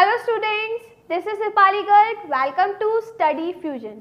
hello students this is Deepali Garg welcome to Study Fusion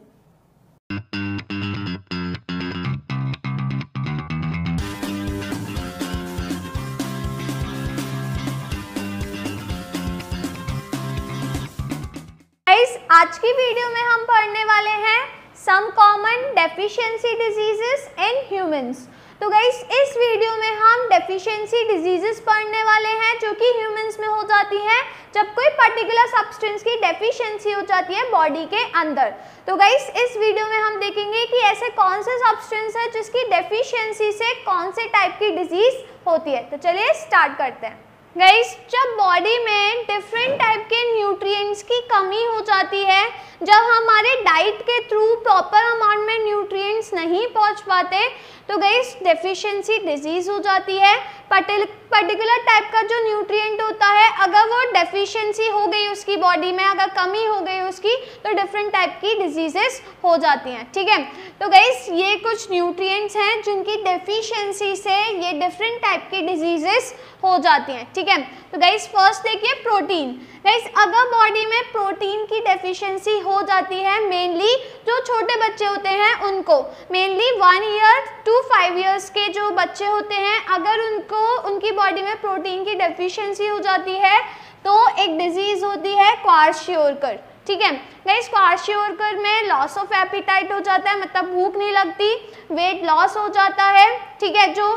आज की video में हम पढ़ने वाले हैं some common deficiency diseases in humans तो गई इस वीडियो में हम डेफिशिएंसी डिजीजेस पढ़ने वाले हैं जो कि ह्यूमंस में हो जाती हैं जब कोई पर्टिकुलर सब्सटेंस की डेफिशिएंसी हो जाती है बॉडी के अंदर तो गई इस वीडियो में हम देखेंगे कि ऐसे कौन से सब्सटेंस है जिसकी डेफिशिएंसी से कौन से टाइप की डिजीज होती है तो चलिए स्टार्ट करते हैं गईस जब बॉडी में डिफरेंट टाइप के न्यूट्रिएंट्स की कमी हो जाती है जब हमारे डाइट के थ्रू प्रॉपर अमाउंट में न्यूट्रिएंट्स नहीं पहुंच पाते तो गई डेफिशिएंसी डिजीज हो जाती है पर्टिकुलर टाइप का जो न्यूट्रिएंट होता है अगर वो डेफिशिएंसी हो गई उसकी बॉडी में अगर कमी हो गई उसकी तो डिफरेंट टाइप की डिजीजेस हो जाती हैं ठीक है तो गई ये कुछ न्यूट्रिएंट्स हैं जिनकी डेफिशिएंसी से ये डिफरेंट टाइप की डिजीजेस हो जाती हैं ठीक है तो गई फर्स्ट देखिए प्रोटीन गाइस अगर बॉडी में प्रोटीन की डेफिशिएंसी हो जाती है मेनली जो छोटे बच्चे होते हैं उनको mainly one year to five years के जो बच्चे होते हैं अगर उनको उनकी बॉडी में प्रोटीन की डेफिशिएंसी हो जाती है तो एक डिजीज़ होती है क्वारश्योरकर ठीक है गाइस क्वारशियोरकर में लॉस ऑफ एपिटाइट हो जाता है मतलब भूख नहीं लगती वेट लॉस हो जाता है ठीक है जो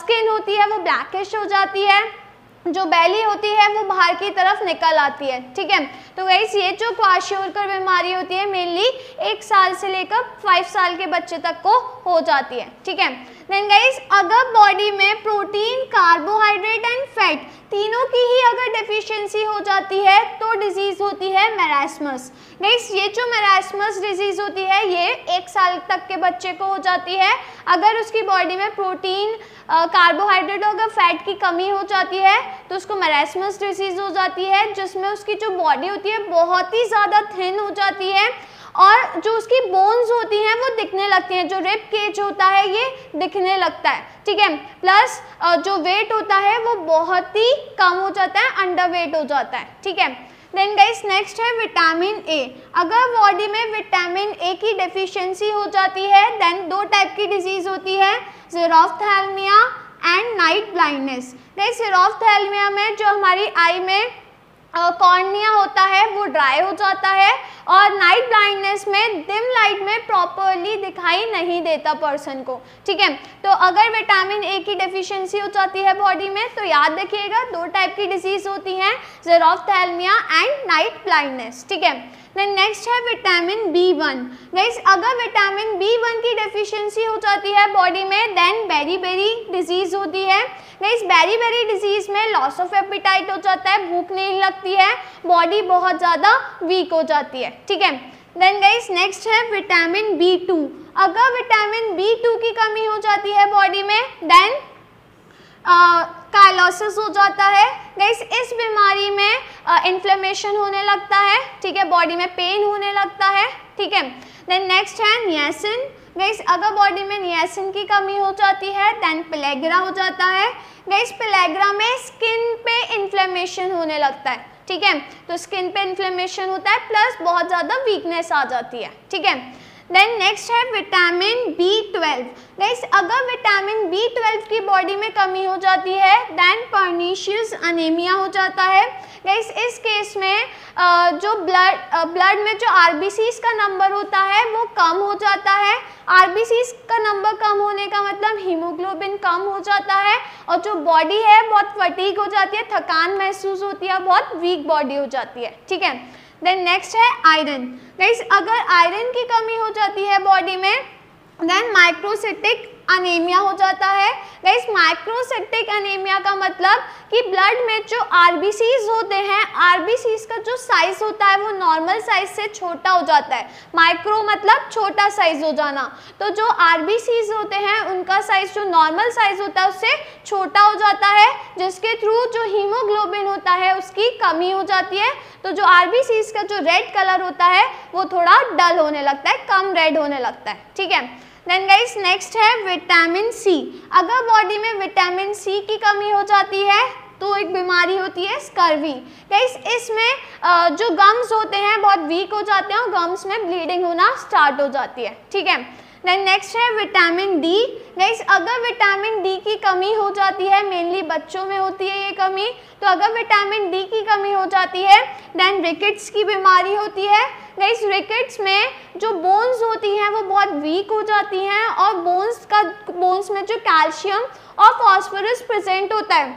स्किन होती है वो ब्लैकिश हो जाती है जो बैली होती है वो बाहर की तरफ निकल आती है ठीक है तो वैसे ये जो कर बीमारी होती है मेनली एक साल से लेकर फाइव साल के बच्चे तक को हो जाती है ठीक है देन गाइज अगर बॉडी में प्रोटीन कार्बोहाइड्रेट एंड फैट तीनों की ही अगर डिफिशियंसी हो जाती है तो डिजीज होती है मैरास्मस गाइस ये जो मैरासमस डिजीज होती है ये एक साल तक के बच्चे को हो जाती है अगर उसकी बॉडी में प्रोटीन कार्बोहाइड्रेट और अगर फैट की कमी हो जाती है तो उसको मैरास्मस डिजीज हो जाती है जिसमें उसकी जो बॉडी होती है बहुत ही ज़्यादा थिन हो जाती है और जो उसकी बोन्स होती हैं वो दिखने लगती हैं जो रिप केज होता है ये दिखने लगता है ठीक है प्लस जो वेट होता है वो बहुत ही कम हो जाता है अंडर वेट हो जाता है ठीक है देन गाइस नेक्स्ट है विटामिन ए अगर बॉडी में विटामिन ए की डेफिशिएंसी हो जाती है देन दो टाइप की डिजीज़ होती है xerophthalmia and night blindness guys xerophthalmia में जो हमारी आई में कॉर्निया होता है वो ड्राई हो जाता है और नाइट ब्लाइंडनेस में डिम लाइट में प्रॉपरली दिखाई नहीं देता पर्सन को ठीक है तो अगर विटामिन ए की डेफिशिएंसी हो जाती है बॉडी में तो याद रखिएगा दो टाइप की डिजीज होती हैं जेरोफ्थैल्मिया एंड नाइट ब्लाइंडनेस ठीक है नेक्स्ट है विटामिन बी वन गाइस अगर विटामिन बी वन की डेफिशिएंसी हो जाती है बॉडी में देन बेरी बेरी डिजीज़ होती है गाइस बेरी बेरी डिजीज़ में लॉस ऑफ एपिटाइट हो जाता है भूख नहीं लगती लगती है बॉडी बहुत ज़्यादा वीक हो जाती है ठीक है देन गाइस नेक्स्ट है विटामिन बी टू अगर विटामिन बी टू की कमी हो जाती है बॉडी में देन काइलोसिस हो जाता है गाइस इस बीमारी में इन्फ्लेमेशन होने लगता है ठीक है बॉडी में पेन होने लगता है ठीक है देन नेक्स्ट है नियासिन गाइस अगर बॉडी में नियासिन की कमी हो जाती है देन प्लेगरा हो जाता है गाइस प्लेगरा में स्किन पे इन्फ्लेमेशन होने लगता है ठीक है तो स्किन पे इन्फ्लेमेशन होता है प्लस बहुत ज़्यादा वीकनेस आ जाती है ठीक है देन नेक्स्ट है विटामिन बी ट्वेल्व गाइस अगर विटामिन बी ट्वेल्व की बॉडी में कमी हो जाती है देन पर्नीशियस अनेमिया हो जाता है गाइस इस केस में जो ब्लड ब्लड में जो आर का नंबर होता है वो कम हो जाता है आर का नंबर कम होने का मतलब हीमोग्लोबिन कम हो जाता है और जो बॉडी है बहुत फटीक हो जाती है थकान महसूस होती है बहुत वीक बॉडी हो जाती है ठीक है देन नेक्स्ट है आयरन गाइस अगर आयरन की कमी हो जाती है बॉडी में देन माइक्रोसिटिक अनेमिया हो जाता है गाइस माइक्रोसिटिक अनेमिया का मतलब कि ब्लड में जो आरबीसीज होते हैं आरबीसीज का जो साइज होता है वो नॉर्मल साइज से छोटा हो जाता है माइक्रो मतलब छोटा साइज हो जाना तो जो आरबीसीज होते हैं उनका साइज जो नॉर्मल साइज होता है उससे छोटा हो जाता है जिसके थ्रू जो हीमोग्लोबिन होता उसकी कमी हो जाती है तो जो आर का जो रेड कलर होता है वो थोड़ा डल होने लगता है कम रेड होने लगता है ठीक है देन गाइस नेक्स्ट है विटामिन सी अगर बॉडी में विटामिन सी की कमी हो जाती है तो एक बीमारी होती है स्कर्वी गाइस इसमें जो गम्स होते हैं बहुत वीक हो जाते हैं और गम्स में ब्लीडिंग होना स्टार्ट हो जाती है ठीक है देन नेक्स्ट है विटामिन डी गाइस अगर विटामिन डी की कमी हो जाती है मेनली बच्चों में होती है ये कमी तो अगर विटामिन डी की कमी हो जाती है देन रिकेट्स की बीमारी होती है गाइस रिकेट्स में जो बोन्स होती हैं वो बहुत वीक हो जाती हैं और बोन्स का बोन्स में जो कैल्शियम और फॉस्फोरस प्रजेंट होता है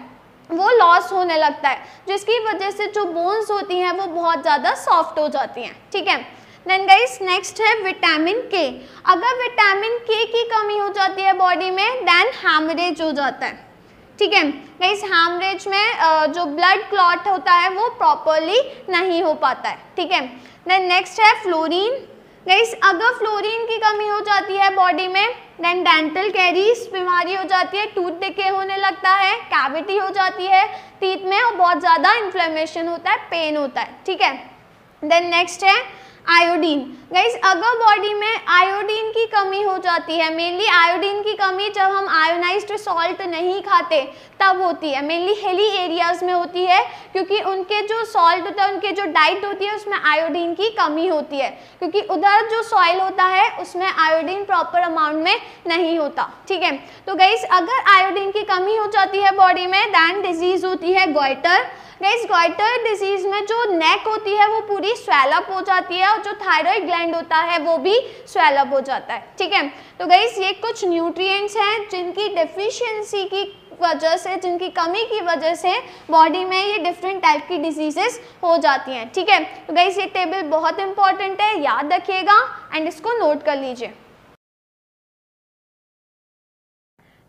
वो लॉस होने लगता है जिसकी वजह से जो बोन्स होती हैं वो बहुत ज़्यादा सॉफ्ट हो जाती हैं ठीक है देन गाइस नेक्स्ट है विटामिन के अगर विटामिन के की कमी हो जाती है बॉडी में देन हैमरेज हो जाता है ठीक है गाइस हैमरेज में जो ब्लड क्लॉट होता है वो प्रॉपरली नहीं हो पाता है ठीक है देन नेक्स्ट है फ्लोरीन गाइस अगर फ्लोरीन की कमी हो जाती है बॉडी में देन डेंटल कैरीज बीमारी हो जाती है टूथ डिके होने लगता है कैविटी हो जाती है टीथ में और बहुत ज़्यादा इन्फ्लेमेशन होता है पेन होता है ठीक है देन नेक्स्ट है आयोडीन गाइस अगर बॉडी में आयोडीन की कमी हो जाती है मेनली आयोडीन की कमी जब हम आयोनाइज्ड सॉल्ट नहीं खाते तब होती है मेनली हिली एरियाज में होती है क्योंकि उनके जो सॉल्ट होता है उनके जो डाइट होती है उसमें आयोडीन की कमी होती है क्योंकि उधर जो सॉइल होता है उसमें आयोडीन प्रॉपर अमाउंट में नहीं होता ठीक है तो गाइस अगर आयोडीन की कमी हो जाती है बॉडी में दैन डिजीज होती है गोइटर गाइस गोइटर डिजीज में जो नेक होती है वो पूरी स्वेलअप हो जाती है और जो थायराइड ग्लैंड एंड होता है वो भी स्वेलअप हो जाता है ठीक है तो गईस ये कुछ न्यूट्रिएंट्स हैं जिनकी डेफिशिएंसी की वजह से जिनकी कमी की वजह से बॉडी में ये डिफरेंट टाइप की डिजीजेस हो जाती हैं ठीक है तो गईस ये टेबल बहुत इंपॉर्टेंट है याद रखिएगा एंड इसको नोट कर लीजिए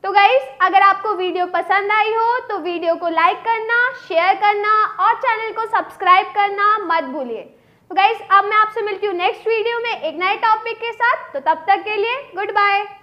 तो गाइज अगर आपको वीडियो पसंद आई हो तो वीडियो को लाइक करना शेयर करना और चैनल को सब्सक्राइब करना मत भूलिए तो गाइज अब मैं आपसे मिलती हूँ नेक्स्ट वीडियो में एक नए टॉपिक के साथ तो तब तक के लिए गुड बाय